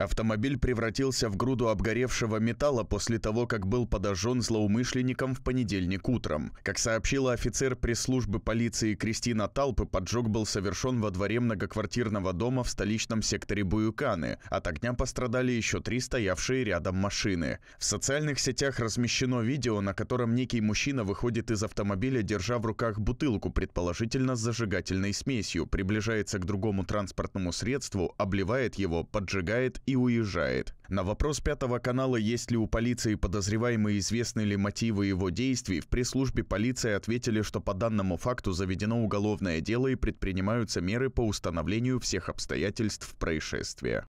Автомобиль превратился в груду обгоревшего металла после того, как был подожжен злоумышленником в понедельник утром. Как сообщила офицер пресс-службы полиции Кристина Талпы, поджог был совершен во дворе многоквартирного дома в столичном секторе Буюканы. От огня пострадали еще три стоявшие рядом машины. В социальных сетях размещено видео, на котором некий мужчина выходит из автомобиля, держа в руках бутылку, предположительно с зажигательной смесью, приближается к другому транспортному средству, обливает его, поджигает и уезжает. На вопрос Пятого канала, есть ли у полиции подозреваемые известны ли мотивы его действий, в пресс-службе полиции ответили, что по данному факту заведено уголовное дело и предпринимаются меры по установлению всех обстоятельств происшествия.